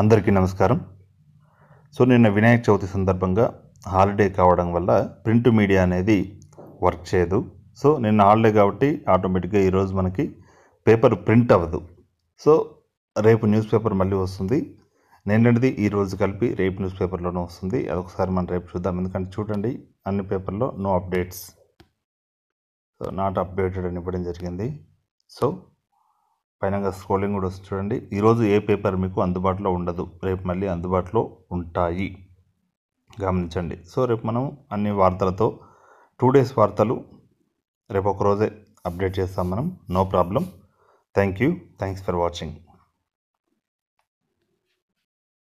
అందరికీ నమస్కారం సో నిన్న వినాయక చవితి సందర్భంగా హాలిడే కావడం వల్ల ప్రింట్ మీడియా అనేది వర్క్ చేయదు సో నిన్న హాలిడే కాబట్టి ఆటోమేటిక్గా ఈరోజు మనకి పేపర్ ప్రింట్ అవ్వదు సో రేపు న్యూస్ పేపర్ మళ్ళీ వస్తుంది నేనంటిది ఈరోజు కలిపి రేపు న్యూస్ పేపర్లోనూ వస్తుంది అదొకసారి మనం రేపు చూద్దాం ఎందుకంటే చూడండి అన్ని పేపర్లో no updates so not updated అని ఇవ్వడం జరిగింది సో పైన స్క్రోలింగ్ కూడా వస్తు చూడండి ఈరోజు ఏ పేపర్ మీకు అందుబాటులో ఉండదు రేపు మళ్ళీ అందుబాటులో ఉంటాయి గమనించండి సో రేపు మనం అన్ని వార్తలతో టూ డేస్ వార్తలు రేపు ఒక రోజే అప్డేట్ చేస్తాం మనం no problem thank you thanks for watching